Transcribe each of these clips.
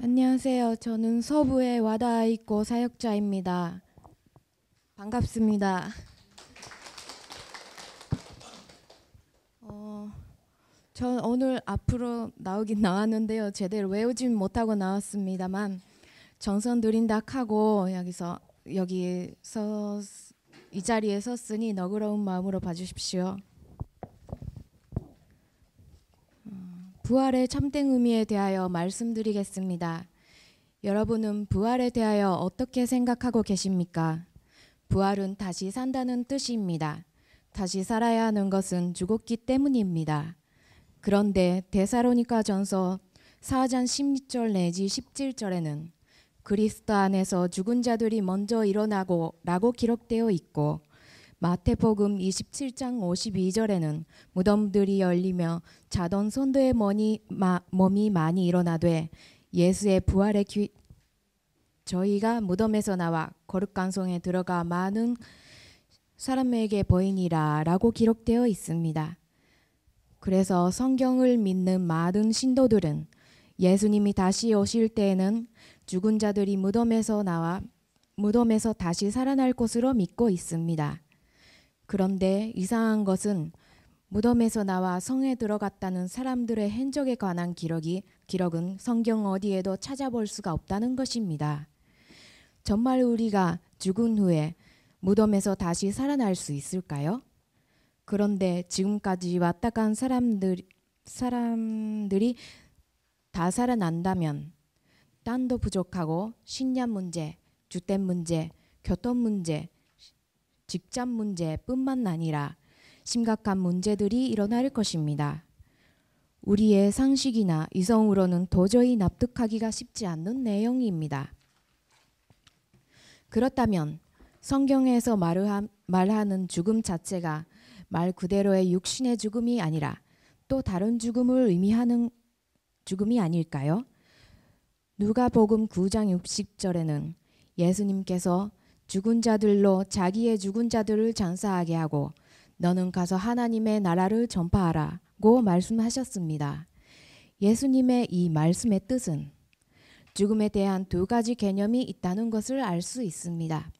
안녕하세요. 저는 서부의 와다아 있고 사역자입니다. 반갑습니다. 어, 저 오늘 앞으로 나오긴 나왔는데요. 제대로 외우진 못하고 나왔습니다만 정선 드린다 하고 여기서 여기서 이 자리에 섰으니 너그러운 마음으로 봐주십시오. 부활의 참된 의미에 대하여 말씀드리겠습니다. 여러분은 부활에 대하여 어떻게 생각하고 계십니까? 부활은 다시 산다는 뜻입니다. 다시 살아야 하는 것은 죽었기 때문입니다. 그런데 데사로니가 전서 4장 16절 내지 17절에는 그리스도 안에서 죽은 자들이 먼저 일어나고 라고 기록되어 있고 마태복음 27장 52절에는 무덤들이 열리며 자던 선도의 머니, 마, 몸이 많이 일어나되 예수의 부활의 귀, 저희가 무덤에서 나와 거룩한 성에 들어가 많은 사람에게 보이니라 라고 기록되어 있습니다. 그래서 성경을 믿는 많은 신도들은 예수님이 다시 오실 때에는 죽은 자들이 무덤에서 나와 무덤에서 다시 살아날 것으로 믿고 있습니다. 그런데 이상한 것은 무덤에서 나와 성에 들어갔다는 사람들의 행적에 관한 기록이 기록은 성경 어디에도 찾아볼 수가 없다는 것입니다. 정말 우리가 죽은 후에 무덤에서 다시 살아날 수 있을까요? 그런데 지금까지 왔다 간 사람들 사람들이 다 살아난다면 땅도 부족하고 식량 문제, 주택 문제, 교통 문제, 직장 문제뿐만 아니라 심각한 문제들이 일어날 것입니다. 우리의 상식이나 이성으로는 도저히 납득하기가 쉽지 않는 내용입니다. 그렇다면 성경에서 말하는 죽음 자체가 말 그대로의 육신의 죽음이 아니라 또 다른 죽음을 의미하는 죽음이 아닐까요? 누가복음 9장 60절에는 예수님께서 죽은 자들로 자기의 죽은 자들을 장사하게 하고 너는 가서 하나님의 나라를 전파하라고 말씀하셨습니다. 예수님의 이 말씀의 뜻은 죽음에 대한 두 가지 개념이 있다는 것을 알 수 있습니다.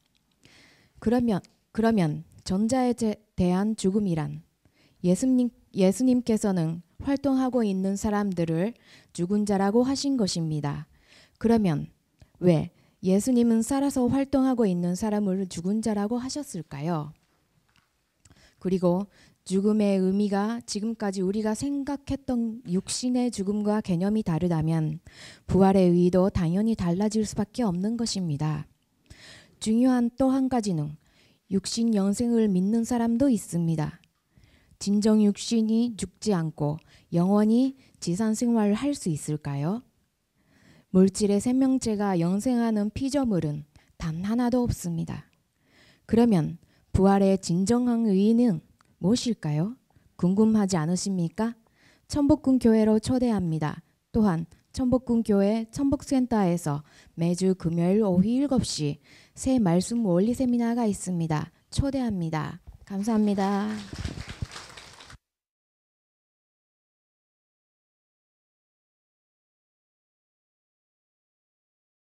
그러면 그러면 전자에 대한 죽음이란 예수님 예수님께서는 활동하고 있는 사람들을 죽은 자라고 하신 것입니다. 그러면 왜 예수님은 살아서 활동하고 있는 사람을 죽은 자라고 하셨을까요? 그리고 죽음의 의미가 지금까지 우리가 생각했던 육신의 죽음과 개념이 다르다면 부활의 의의도 당연히 달라질 수밖에 없는 것입니다. 중요한 또 한 가지는 육신 영생을 믿는 사람도 있습니다. 진정 육신이 죽지 않고 영원히 지산 생활을 할 수 있을까요? 물질의 생명체가 영생하는 피조물은 단 하나도 없습니다. 그러면 부활의 진정한 의의는 무엇일까요? 궁금하지 않으십니까? 천복군 교회로 초대합니다. 또한 천복군 교회 천복센터에서 매주 금요일 오후 7시 새 말씀 원리 세미나가 있습니다. 초대합니다. 감사합니다.